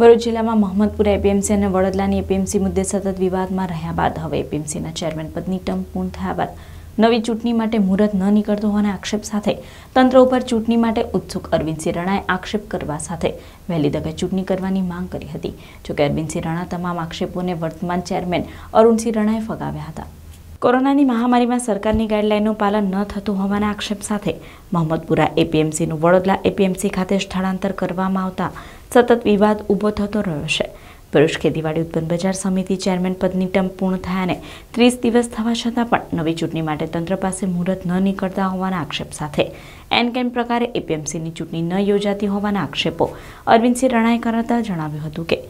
ભરૂચ જિલ્લામાં મહમ્મદપુરા એપીએમસી અને વડોદરાની એપીએમસી મુદ્દે સતત વિવાદમાં રહ્યા બાદ હવે એપીએમસીના ચેરમેન પદની ટર્મ પૂર્ણ થયા બાદ નવી ચૂંટણી માટે મુહૂર્ત ન નીકળતો હોવાના આક્ષેપ સાથે તંત્ર ઉપર ચૂંટણી માટે ઉત્સુક અરવિંદસિંહ રાણાએ આક્ષેપ કરવા સાથે વહેલી તકે ચૂંટણી કરવાની માંગ કરી હતી જોકે અરવિંદસિંહ રાણા તમામ આક્ષેપોને વર્તમાન ચેરમેન અરુણસિંહ રાણાએ ફગાવ્યા હતા કોરોનાની મહામારીમાં સરકારની ગાઈડલાઇનનું પાલન ન થતું હોવાના આક્ષેપ સાથે મોહમ્મદપુરા એપીએમસીનું વડોદરા એપીએમસી ખાતે સ્થળાંતર કરવામાં આવતા સતત વિવાદ ઊભો થતો રહ્યો છે પરુષ ખેતીવાડી ઉત્પન્ન બજાર સમિતિ ચેરમેન પદની ટર્મ પૂર્ણ થયાને ત્રીસ દિવસ થવા છતાં પણ નવી ચૂંટણી માટે તંત્ર પાસે મુહૂર્ત ન નીકળતા હોવાના આક્ષેપ સાથે એન કેમ પ્રકારે એપીએમસીની ચૂંટણી ન યોજાતી હોવાના આક્ષેપો અરવિંદસિંહ રણાએ કરતા જણાવ્યું હતું કે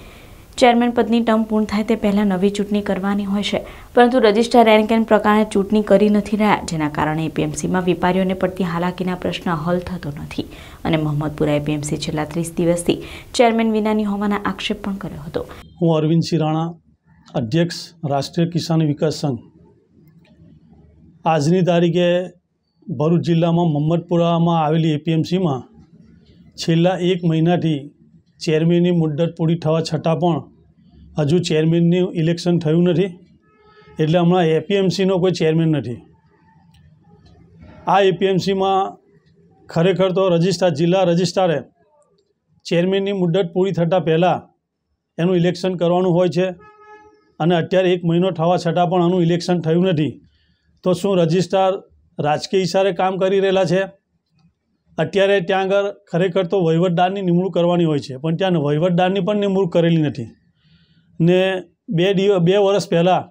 ચેરમેન પદની ટર્મ પૂર્ણ થાય તે પહેલાં નવી ચૂંટણી કરવાની હોય છે પરંતુ રજિસ્ટર એન કેન પ્રકારે ચૂંટણી કરી નથી રહ્યા જેના કારણે એપીએમસીમાં વેપારીઓને પડતી હાલાકીના પ્રશ્ન હલ થતો નથી અને મોહમ્મદપુરા એપીએમસી છેલ્લા ત્રીસ દિવસથી ચેરમેન વિનાની હોવાના આક્ષેપ પણ કર્યો હતો હું અરવિંદ સિરાણા અધ્યક્ષ રાષ્ટ્રીય કિસાન વિકાસ સંઘ આજની તારીખે ભરૂચ જિલ્લામાં મોહમ્મદપુરામાં આવેલી એપીએમસીમાં છેલ્લા એક મહિનાથી ચેરમેનની મુદ્દત પૂરી થવા છતાં પણ હજુ ચેરમેનનું ઇલેક્શન થયું નથી એટલે હમણાં એપીએમસીનો કોઈ ચેરમેન નથી આ એપીએમસીમાં ખરેખર તો રજિસ્ટ્રાર જિલ્લા રજિસ્ટ્રારે ચેરમેનની મુદ્દત પૂરી થતાં પહેલાં એનું ઇલેક્શન કરવાનું હોય છે અને અત્યારે એક મહિનો થવા છતાં પણ આનું ઇલેક્શન થયું નથી તો શું રજિસ્ટ્રાર રાજકીય ઇશારે કામ કરી રહેલા છે અત્યારે ત્યાં આગળ ખરેખર તો વહીવટદારની નિમણૂક કરવાની હોય છે પણ ત્યાં વહીવટદારની પણ નિમણૂક કરેલી નથી ને બે દિવ બે વર્ષ પહેલાં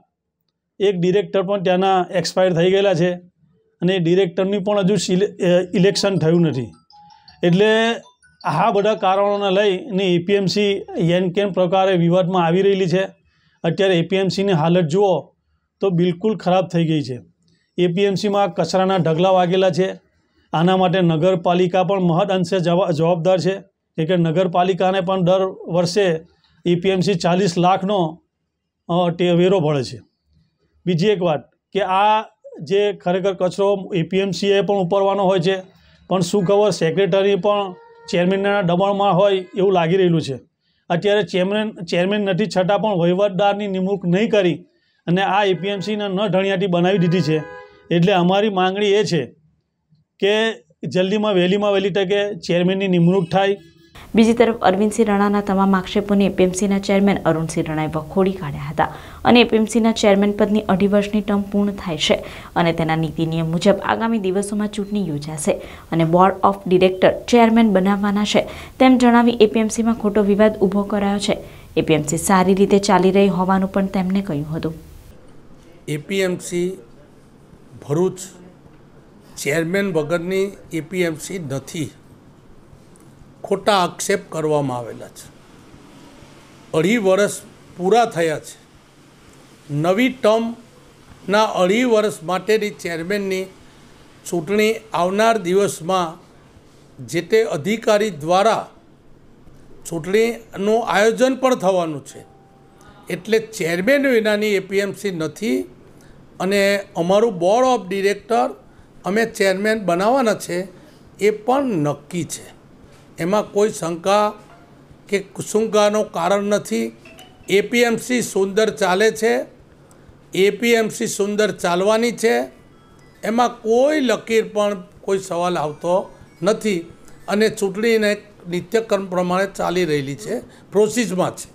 એક ડિરેક્ટર પણ ત્યાંના એક્સપાયર થઈ ગયેલા છે અને એ ડિરેક્ટરની પણ હજુ ઇલેક્શન થયું નથી એટલે આ બધા કારણોને લઈને એપીએમસી યેન કેમ પ્રકારે વિવાદમાં આવી રહેલી છે અત્યારે એપીએમસીની હાલત જુઓ તો બિલકુલ ખરાબ થઈ ગઈ છે એપીએમસીમાં કચરાના ઢગલા વાગેલા છે આના માટે નગરપાલિકા પણ મહદ અંશે જવાબદાર છે કે કે નગરપાલિકાને પણ દર વર્ષે એપીએમસી ચાલીસ લાખનો વેરો ભળે છે બીજી એક વાત કે આ જે ખરેખર કચરો એપીએમસીએ પણ ઉપરવાનો હોય છે પણ શું ખબર સેક્રેટરી પણ ચેરમેનના દબાણમાં હોય એવું લાગી રહેલું છે અત્યારે ચેરમેન ચેરમેન નથી છતાં પણ વહીવટદારની નિમણૂક નહીં કરી અને આ એપીએમસીને ન ઢણિયાટી બનાવી દીધી છે એટલે અમારી માંગણી એ છે કે જલ્દીમાં વહેલીમાં વહેલી તકે ચેરમેનની નિમણૂક થાય બીજી તરફ અરવિંદસિંહ રાણાના તમામ આક્ષેપોને એપીએમસીના ચેરમેન અરુણસિંહ રાણાએ વખોડી કાઢ્યા હતા અને એપીએમસીના ચેરમેન પદની અઢી વર્ષની ટર્મ પૂર્ણ થાય છે અને તેના નીતિ નિયમ મુજબ આગામી દિવસોમાં ચૂંટણી યોજાશે અને બોર્ડ ઓફ ડિરેક્ટર ચેરમેન બનાવવાના છે તેમ જણાવી એપીએમસીમાં ખોટો વિવાદ ઊભો કરાયો છે એપીએમસી સારી રીતે ચાલી રહી હોવાનું પણ તેમણે કહ્યું હતું એપીએમસી ભરૂચ ચેરમેન વગરની એપીએમસી નથી ખોટા આક્ષેપ કરવામાં આવેલા છે અઢી વર્ષ પૂરા થયા છે નવી ટર્મના અઢી વર્ષ માટેની ચેરમેનની ચૂંટણી આવનાર દિવસમાં જે તે અધિકારી દ્વારા ચૂંટણીનું આયોજન પણ થવાનું છે એટલે ચેરમેન વિનાની એપીએમસી નથી અને અમારું બોર્ડ ઓફ ડિરેક્ટર અમે ચેરમેન બનાવવાના છે એ પણ નક્કી છે એમાં કોઈ શંકા કે કુસુંકાનું કારણ નથી એપીએમસી સુંદર ચાલે છે એપીએમસી સુંદર ચાલવાની છે એમાં કોઈ લકીર પણ કોઈ સવાલ આવતો નથી અને ચૂંટણીને નિત્યક્રમ પ્રમાણે ચાલી રહેલી છે પ્રોસેસમાં છે